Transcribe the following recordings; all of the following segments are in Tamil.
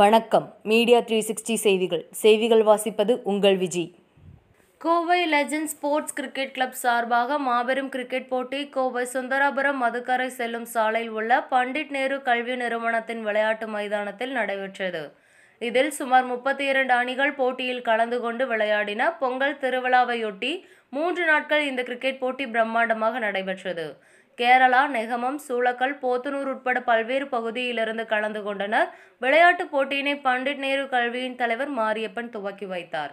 வணக்கம் மீடியா த்ரீ சிக்ஸ்டி செய்திகள் செய்திகள் வாசிப்பது உங்கள் Vijay Kovai legend sports cricket club சார்பாக மாபெரும் கிரிக்கெட் போட்டி கோவை சுந்தராபுரம் மதுக்கரை செல்லும் சாலையில் உள்ள பண்டிட் நேரு கல்வி நிறுவனத்தின் விளையாட்டு மைதானத்தில் நடைபெற்றது இதில் சுமார் முப்பத்தி இரண்டு அணிகள் போட்டியில் கலந்து கொண்டு விளையாடின பொங்கல் திருவிழாவையொட்டி மூன்று நாட்கள் இந்த கிரிக்கெட் போட்டி பிரம்மாண்டமாக நடைபெற்றது கேரளா நெகமம் சூளக்கல் போத்தனூர் உட்பட பல்வேறு பகுதியிலிருந்து கலந்து கொண்டனர் விளையாட்டுப் போட்டியினை பண்டிட் நேரு கல்வியின் தலைவர் மாரியப்பன் துவக்கி வைத்தார்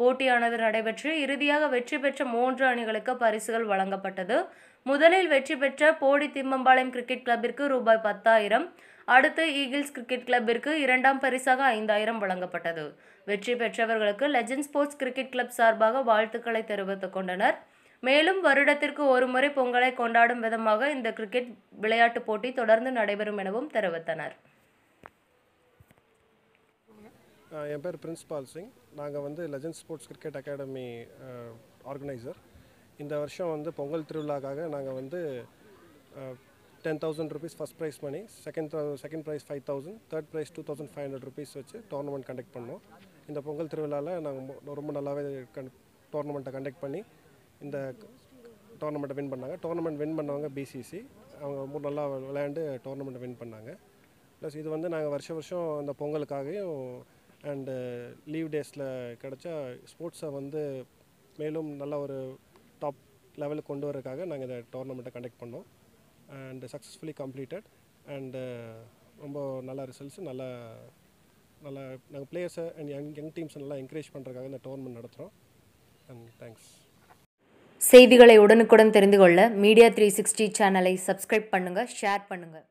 போட்டியானது நடைபெற்று இறுதியாக வெற்றி பெற்ற மூன்று அணிகளுக்கு பரிசுகள் வழங்கப்பட்டது முதலில் வெற்றி பெற்ற போடி திம்மம்பாளையம் கிரிக்கெட் கிளப்பிற்கு ரூபாய் பத்தாயிரம் அடுத்து ஈகிள்ஸ் கிரிக்கெட் கிளப்பிற்கு இரண்டாம் பரிசாக ஐந்தாயிரம் வழங்கப்பட்டது வெற்றி பெற்றவர்களுக்கு லெஜண்ட் ஸ்போர்ட்ஸ் கிரிக்கெட் கிளப் சார்பாக வாழ்த்துக்களை தெரிவித்துக் கொண்டனர் மேலும் வருடத்திற்கு ஒருமுறை பொங்கலை கொண்டாடும் விதமாக இந்த கிரிக்கெட் விளையாட்டுப் போட்டி தொடர்ந்து நடைபெறும் எனவும் தெரிவித்தனர் என் பேர் பிரின்ஸ்பால் சிங் நாங்கள் வந்து legend sports cricket academy organiser இந்த வருஷம் வந்து பொங்கல் திருவிழாக்காக நாங்கள் வந்து ten thousand rupees first prize money second second prize five thousand third prize two thousand five hundred rupees வச்சு டோர்னமெண்ட் கண்டக்ட் பண்ணோம் இந்த பொங்கல் திருவிழாவில் நாங்கள் ரொம்ப நல்லாவே கண் டோர்னமெண்ட்டை கண்டக்ட் பண்ணி இந்த டோர்னமெண்ட்டை வின் பண்ணாங்க டோர்னமெண்ட் வின் பண்ணவங்க பிசிசி அவங்க ரொம்ப நல்லா விளையாண்டு டோர்னமெண்ட்டை வின் பண்ணாங்க ப்ளஸ் இது வந்து நாங்கள் வருஷ வருஷம் இந்த பொங்கலுக்காகவும் அண்டு லீவ் டேஸில் கிடச்சா ஸ்போர்ட்ஸை வந்து மேலும் நல்ல ஒரு டாப் லெவலுக்கு கொண்டு வரதுக்காக நாங்கள் இந்த டோர்னமெண்ட்டை கண்டக்ட் பண்ணோம் அண்டு சக்ஸஸ்ஃபுல்லி கம்ப்ளீட்டட் அண்டு ரொம்ப நல்ல ரிசல்ட்ஸ் நல்லா நல்லா நாங்கள் பிளேயர்ஸை அண்ட் யங் யங் டீம்ஸை நல்லா என்கரேஜ் பண்ணுறதுக்காக இந்த டோர்னமெண்ட் நடத்துகிறோம் அண்ட் தேங்க்ஸ் செய்திகளை உடனுக்குடன் தெரிந்து கொள்ள மீடியா த்ரீ சிக்ஸ்டி சேனலை சப்ஸ்கிரைப் பண்ணுங்கள் ஷேர் பண்ணுங்கள்